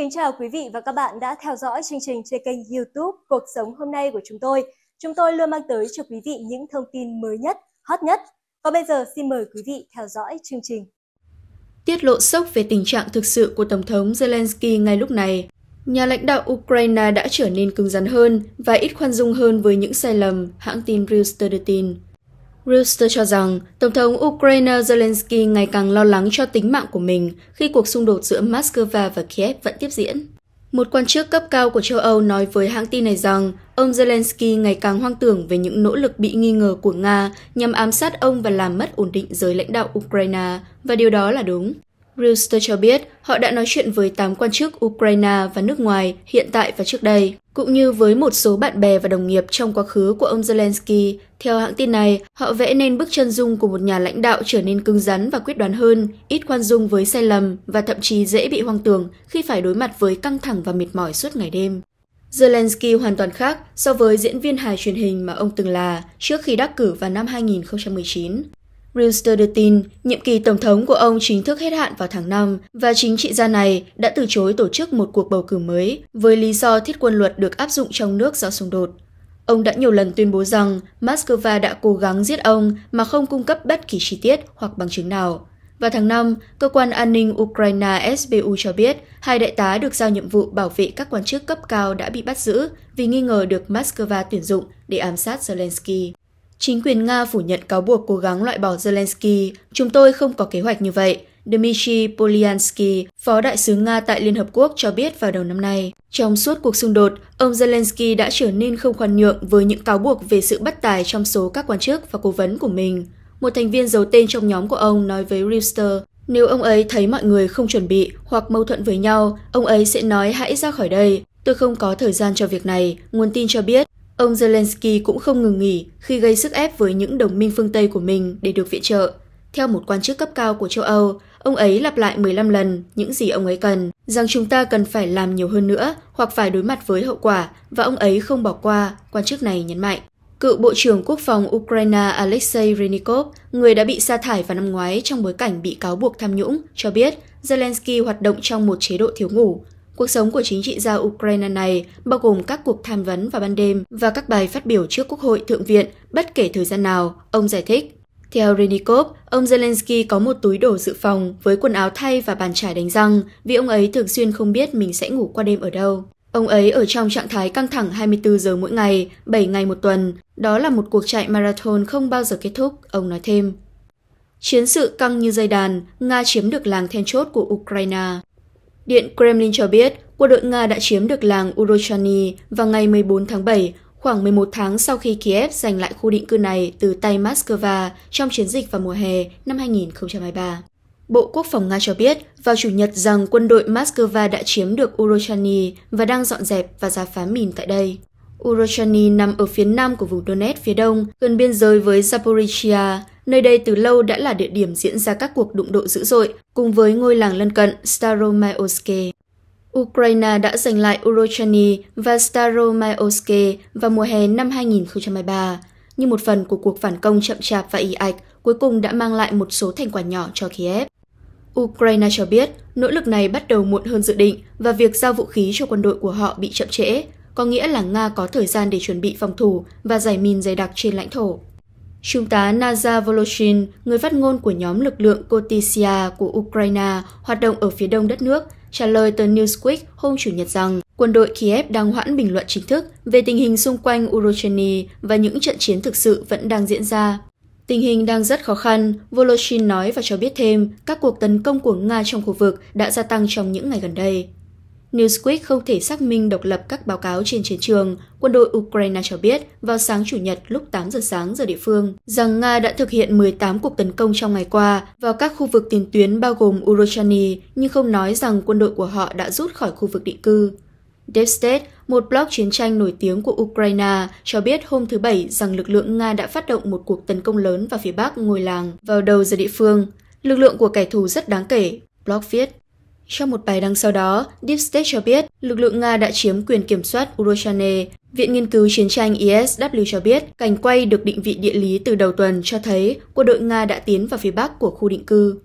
Kính chào quý vị và các bạn đã theo dõi chương trình trên kênh YouTube Cuộc sống hôm nay của chúng tôi. Chúng tôi luôn mang tới cho quý vị những thông tin mới nhất, hot nhất. Còn bây giờ xin mời quý vị theo dõi chương trình. Tiết lộ sốc về tình trạng thực sự của Tổng thống Zelensky ngay lúc này. Nhà lãnh đạo Ukraine đã trở nên cứng rắn hơn và ít khoan dung hơn với những sai lầm, hãng tin Reuters đưa tin. Reuters cho rằng Tổng thống Ukraine Zelensky ngày càng lo lắng cho tính mạng của mình khi cuộc xung đột giữa Moscow và Kiev vẫn tiếp diễn. Một quan chức cấp cao của châu Âu nói với hãng tin này rằng ông Zelensky ngày càng hoang tưởng về những nỗ lực bị nghi ngờ của Nga nhằm ám sát ông và làm mất ổn định giới lãnh đạo Ukraine, và điều đó là đúng. Reuters cho biết họ đã nói chuyện với 8 quan chức Ukraine và nước ngoài hiện tại và trước đây. Cũng như với một số bạn bè và đồng nghiệp trong quá khứ của ông Zelensky, theo hãng tin này, họ vẽ nên bức chân dung của một nhà lãnh đạo trở nên cứng rắn và quyết đoán hơn, ít khoan dung với sai lầm và thậm chí dễ bị hoang tưởng khi phải đối mặt với căng thẳng và mệt mỏi suốt ngày đêm. Zelensky hoàn toàn khác so với diễn viên hài truyền hình mà ông từng là trước khi đắc cử vào năm 2019. Reuters đưa tin, nhiệm kỳ tổng thống của ông chính thức hết hạn vào tháng 5 và chính trị gia này đã từ chối tổ chức một cuộc bầu cử mới với lý do thiết quân luật được áp dụng trong nước do xung đột. Ông đã nhiều lần tuyên bố rằng Moscow đã cố gắng giết ông mà không cung cấp bất kỳ chi tiết hoặc bằng chứng nào. Vào tháng 5, cơ quan an ninh Ukraine SBU cho biết hai đại tá được giao nhiệm vụ bảo vệ các quan chức cấp cao đã bị bắt giữ vì nghi ngờ được Moscow tuyển dụng để ám sát Zelensky. Chính quyền Nga phủ nhận cáo buộc cố gắng loại bỏ Zelensky. Chúng tôi không có kế hoạch như vậy. Dmitry Polyansky, phó đại sứ Nga tại Liên Hợp Quốc cho biết vào đầu năm nay. Trong suốt cuộc xung đột, ông Zelensky đã trở nên không khoan nhượng với những cáo buộc về sự bất tài trong số các quan chức và cố vấn của mình. Một thành viên giấu tên trong nhóm của ông nói với Reuters, nếu ông ấy thấy mọi người không chuẩn bị hoặc mâu thuẫn với nhau, ông ấy sẽ nói hãy ra khỏi đây. Tôi không có thời gian cho việc này, nguồn tin cho biết Ông Zelensky cũng không ngừng nghỉ khi gây sức ép với những đồng minh phương Tây của mình để được viện trợ. Theo một quan chức cấp cao của châu Âu, ông ấy lặp lại 15 lần những gì ông ấy cần, rằng chúng ta cần phải làm nhiều hơn nữa hoặc phải đối mặt với hậu quả và ông ấy không bỏ qua, quan chức này nhấn mạnh. Cựu Bộ trưởng Quốc phòng Ukraine Alexei Renikov, người đã bị sa thải vào năm ngoái trong bối cảnh bị cáo buộc tham nhũng, cho biết Zelensky hoạt động trong một chế độ thiếu ngủ, Cuộc sống của chính trị gia Ukraine này bao gồm các cuộc tham vấn vào ban đêm và các bài phát biểu trước Quốc hội Thượng viện bất kể thời gian nào, ông giải thích. Theo Renikov, ông Zelensky có một túi đồ dự phòng với quần áo thay và bàn trải đánh răng vì ông ấy thường xuyên không biết mình sẽ ngủ qua đêm ở đâu. Ông ấy ở trong trạng thái căng thẳng 24 giờ mỗi ngày, 7 ngày một tuần. Đó là một cuộc chạy marathon không bao giờ kết thúc, ông nói thêm. Chiến sự căng như dây đàn, Nga chiếm được làng then chốt của Ukraine. Điện Kremlin cho biết quân đội Nga đã chiếm được làng Urochani vào ngày 14 tháng 7, khoảng 11 tháng sau khi Kiev giành lại khu định cư này từ tay Moscow trong chiến dịch vào mùa hè năm 2023. Bộ Quốc phòng Nga cho biết vào Chủ nhật rằng quân đội Moscow đã chiếm được Urochani và đang dọn dẹp và giả phá mìn tại đây. Urochani nằm ở phía nam của vùng Donetsk phía đông, gần biên giới với Zaporizhia, Nơi đây từ lâu đã là địa điểm diễn ra các cuộc đụng độ dữ dội, cùng với ngôi làng lân cận Staromaioske. Ukraine đã giành lại Urochani và Staromaioske vào mùa hè năm 2023, như một phần của cuộc phản công chậm chạp và ỉ ạch cuối cùng đã mang lại một số thành quả nhỏ cho Kiev. Ukraine cho biết nỗ lực này bắt đầu muộn hơn dự định và việc giao vũ khí cho quân đội của họ bị chậm trễ, có nghĩa là Nga có thời gian để chuẩn bị phòng thủ và giải mìn dày đặc trên lãnh thổ. Trung tá Naza Voloshin, người phát ngôn của nhóm lực lượng Kotisia của Ukraine hoạt động ở phía đông đất nước, trả lời tờ Newsweek hôm Chủ nhật rằng quân đội Kiev đang hoãn bình luận chính thức về tình hình xung quanh Urocheny và những trận chiến thực sự vẫn đang diễn ra. Tình hình đang rất khó khăn, Voloshin nói và cho biết thêm các cuộc tấn công của Nga trong khu vực đã gia tăng trong những ngày gần đây. Newsweek không thể xác minh độc lập các báo cáo trên chiến trường, quân đội Ukraine cho biết vào sáng Chủ nhật lúc 8 giờ sáng giờ địa phương rằng Nga đã thực hiện 18 cuộc tấn công trong ngày qua vào các khu vực tiền tuyến bao gồm Urochani nhưng không nói rằng quân đội của họ đã rút khỏi khu vực định cư. Deep một blog chiến tranh nổi tiếng của Ukraine, cho biết hôm thứ Bảy rằng lực lượng Nga đã phát động một cuộc tấn công lớn vào phía bắc ngôi làng vào đầu giờ địa phương. Lực lượng của kẻ thù rất đáng kể, blog viết. Trong một bài đăng sau đó, Deep State cho biết lực lượng Nga đã chiếm quyền kiểm soát Urochane. Viện Nghiên cứu Chiến tranh ISW e cho biết cảnh quay được định vị địa lý từ đầu tuần cho thấy quân đội Nga đã tiến vào phía bắc của khu định cư.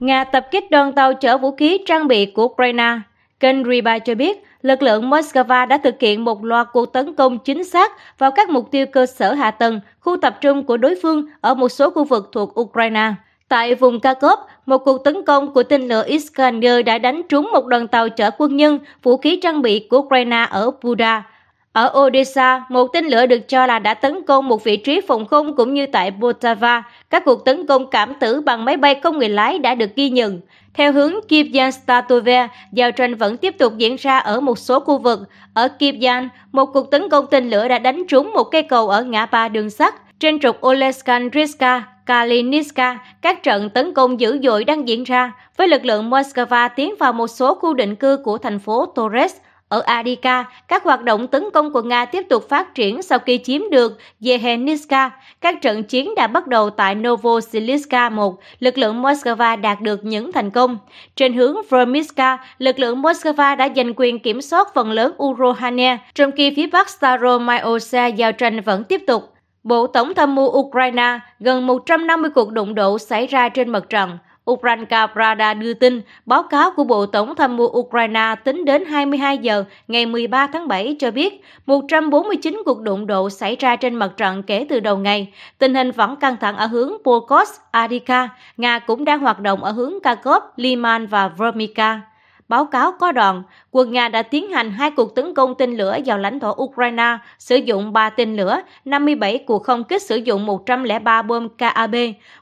Nga tập kích đoàn tàu chở vũ khí trang bị của Ukraine. Kênh Riba cho biết lực lượng Moscow đã thực hiện một loạt cuộc tấn công chính xác vào các mục tiêu cơ sở hạ tầng, khu tập trung của đối phương ở một số khu vực thuộc Ukraine. Tại vùng Kharkov, một cuộc tấn công của tên lửa Iskander đã đánh trúng một đoàn tàu chở quân nhân, vũ khí trang bị của Ukraine ở Buda. Ở Odessa, một tên lửa được cho là đã tấn công một vị trí phòng không cũng như tại Poltava. Các cuộc tấn công cảm tử bằng máy bay không người lái đã được ghi nhận. Theo hướng Kivyan Statove, giao tranh vẫn tiếp tục diễn ra ở một số khu vực. Ở Kivyan, một cuộc tấn công tên lửa đã đánh trúng một cây cầu ở ngã ba đường sắt trên trục Oleksandrivka Kalinitska, các trận tấn công dữ dội đang diễn ra với lực lượng Moscow tiến vào một số khu định cư của thành phố Torres. Ở Adika, các hoạt động tấn công của Nga tiếp tục phát triển sau khi chiếm được Yeheniska. Các trận chiến đã bắt đầu tại Novosiliska 1, lực lượng Moscow đạt được những thành công. Trên hướng Vermiska, lực lượng Moscow đã giành quyền kiểm soát phần lớn Urohane, trong khi phía bắc Staromyosia giao tranh vẫn tiếp tục. Bộ Tổng tham mưu Ukraine gần 150 cuộc đụng độ xảy ra trên mặt trận. Ukrainka Prada đưa tin, báo cáo của Bộ Tổng tham mưu Ukraine tính đến 22 giờ ngày 13 tháng 7 cho biết 149 cuộc đụng độ xảy ra trên mặt trận kể từ đầu ngày. Tình hình vẫn căng thẳng ở hướng Pokos, Adika. Nga cũng đang hoạt động ở hướng Kharkov, Liman và Vermika báo cáo có đoàn, quân Nga đã tiến hành hai cuộc tấn công tên lửa vào lãnh thổ Ukraine, sử dụng 3 tên lửa, 57 cuộc không kích sử dụng 103 bom KAB.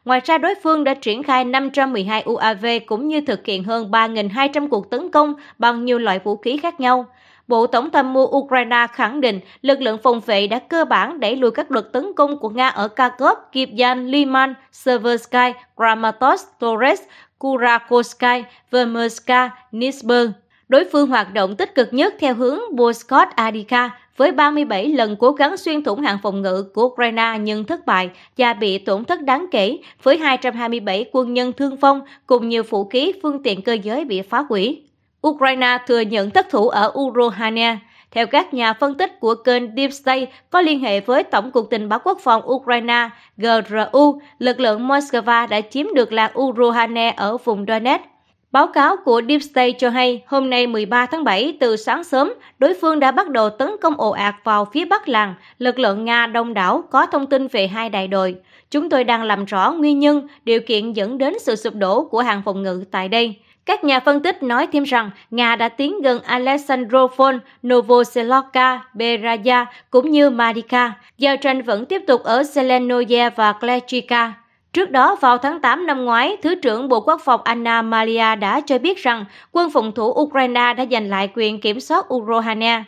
Ngoài ra, đối phương đã triển khai 512 UAV cũng như thực hiện hơn 3.200 cuộc tấn công bằng nhiều loại vũ khí khác nhau. Bộ Tổng tham mưu Ukraine khẳng định lực lượng phòng vệ đã cơ bản đẩy lùi các đợt tấn công của Nga ở Kharkov, Kivyan, Liman, Seversky, Kramatorsk, Torres, Kurakoskai, Vermerska, Nisberg. Đối phương hoạt động tích cực nhất theo hướng Boskot Adika với 37 lần cố gắng xuyên thủng hàng phòng ngự của Ukraine nhưng thất bại và bị tổn thất đáng kể với 227 quân nhân thương vong cùng nhiều vũ khí phương tiện cơ giới bị phá hủy. Ukraine thừa nhận thất thủ ở Urohania, theo các nhà phân tích của kênh Deep State có liên hệ với Tổng cục Tình báo Quốc phòng Ukraine GRU, lực lượng Moscow đã chiếm được làng Uruhane ở vùng Donetsk. Báo cáo của Deep State cho hay, hôm nay 13 tháng 7, từ sáng sớm, đối phương đã bắt đầu tấn công ồ ạt vào phía bắc làng. Lực lượng Nga đông đảo có thông tin về hai đại đội. Chúng tôi đang làm rõ nguyên nhân, điều kiện dẫn đến sự sụp đổ của hàng phòng ngự tại đây. Các nhà phân tích nói thêm rằng Nga đã tiến gần Alexandropol, Novoselokha, Beraya cũng như Marika. Giao tranh vẫn tiếp tục ở Selenoye và Klechika. Trước đó, vào tháng 8 năm ngoái, Thứ trưởng Bộ Quốc phòng Anna Malia đã cho biết rằng quân phòng thủ Ukraine đã giành lại quyền kiểm soát Urohania.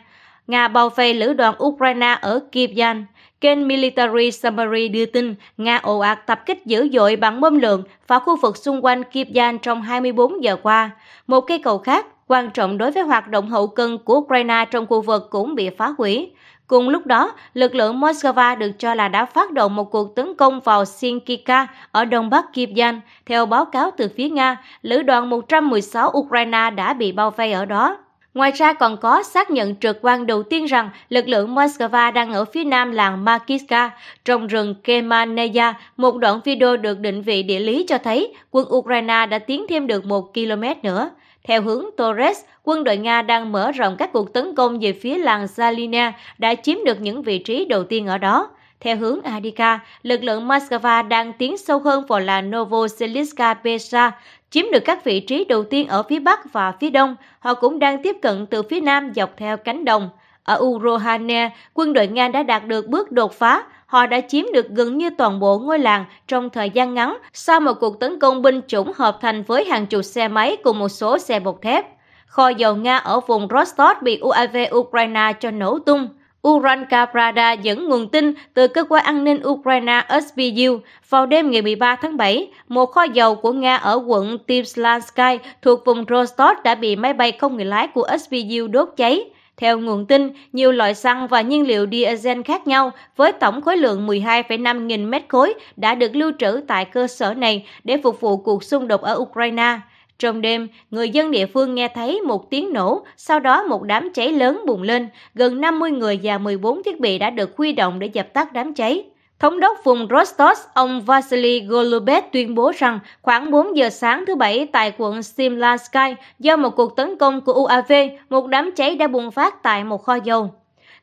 Nga bao vây lữ đoàn Ukraine ở Kievan. Kênh Military Summary đưa tin Nga ồ ạt tập kích dữ dội bằng bom lượng vào khu vực xung quanh Kyivyan trong 24 giờ qua. Một cây cầu khác quan trọng đối với hoạt động hậu cần của Ukraine trong khu vực cũng bị phá hủy. Cùng lúc đó, lực lượng Moscow được cho là đã phát động một cuộc tấn công vào Sinkivka ở đông bắc Kyivyan, Theo báo cáo từ phía Nga, lữ đoàn 116 Ukraine đã bị bao vây ở đó. Ngoài ra còn có xác nhận trực quan đầu tiên rằng lực lượng Moscow đang ở phía nam làng Makiska, trong rừng Kemaneya. Một đoạn video được định vị địa lý cho thấy quân Ukraine đã tiến thêm được một km nữa. Theo hướng Torres, quân đội Nga đang mở rộng các cuộc tấn công về phía làng Zalina đã chiếm được những vị trí đầu tiên ở đó. Theo hướng Adika, lực lượng Moscow đang tiến sâu hơn vào là Novoselitska Pesha, chiếm được các vị trí đầu tiên ở phía Bắc và phía Đông. Họ cũng đang tiếp cận từ phía Nam dọc theo cánh đồng. Ở Urohane, quân đội Nga đã đạt được bước đột phá. Họ đã chiếm được gần như toàn bộ ngôi làng trong thời gian ngắn sau một cuộc tấn công binh chủng hợp thành với hàng chục xe máy cùng một số xe bọc thép. Kho dầu Nga ở vùng Rostov bị UAV Ukraine cho nổ tung. Uranka Prada dẫn nguồn tin từ cơ quan an ninh Ukraine SBU vào đêm ngày 13 tháng 7, một kho dầu của Nga ở quận Timslanskaya thuộc vùng Rostov đã bị máy bay không người lái của SBU đốt cháy. Theo nguồn tin, nhiều loại xăng và nhiên liệu diesel khác nhau với tổng khối lượng 12,5 nghìn mét khối đã được lưu trữ tại cơ sở này để phục vụ cuộc xung đột ở Ukraine. Trong đêm, người dân địa phương nghe thấy một tiếng nổ, sau đó một đám cháy lớn bùng lên, gần 50 người và 14 thiết bị đã được huy động để dập tắt đám cháy. Thống đốc vùng rostov ông Vasily Golubet tuyên bố rằng khoảng 4 giờ sáng thứ Bảy tại quận Simlanskaya, do một cuộc tấn công của UAV, một đám cháy đã bùng phát tại một kho dầu.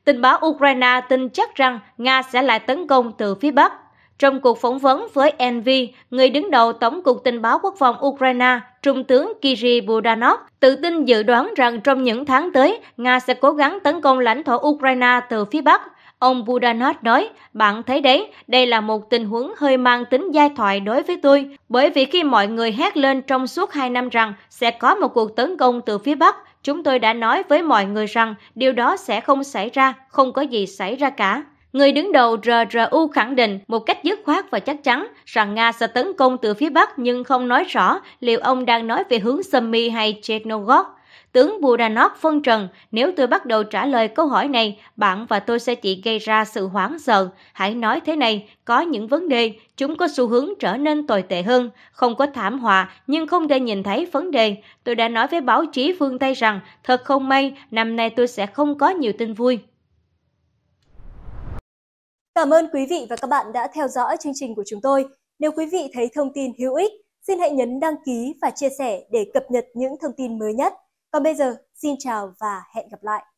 Tình báo Ukraine tin chắc rằng Nga sẽ lại tấn công từ phía Bắc. Trong cuộc phỏng vấn với NV, người đứng đầu Tổng cục Tình báo Quốc phòng Ukraine, Trung tướng Kiri Budanov tự tin dự đoán rằng trong những tháng tới, Nga sẽ cố gắng tấn công lãnh thổ Ukraine từ phía Bắc. Ông Budanov nói, bạn thấy đấy, đây là một tình huống hơi mang tính giai thoại đối với tôi, bởi vì khi mọi người hét lên trong suốt hai năm rằng sẽ có một cuộc tấn công từ phía Bắc, chúng tôi đã nói với mọi người rằng điều đó sẽ không xảy ra, không có gì xảy ra cả. Người đứng đầu RRU khẳng định một cách dứt khoát và chắc chắn rằng Nga sẽ tấn công từ phía Bắc nhưng không nói rõ liệu ông đang nói về hướng Sumy hay Chernogorsk. Tướng Budanov phân trần, nếu tôi bắt đầu trả lời câu hỏi này, bạn và tôi sẽ chỉ gây ra sự hoảng sợ. Hãy nói thế này, có những vấn đề, chúng có xu hướng trở nên tồi tệ hơn, không có thảm họa nhưng không thể nhìn thấy vấn đề. Tôi đã nói với báo chí phương Tây rằng, thật không may, năm nay tôi sẽ không có nhiều tin vui. Cảm ơn quý vị và các bạn đã theo dõi chương trình của chúng tôi. Nếu quý vị thấy thông tin hữu ích, xin hãy nhấn đăng ký và chia sẻ để cập nhật những thông tin mới nhất. Còn bây giờ, xin chào và hẹn gặp lại!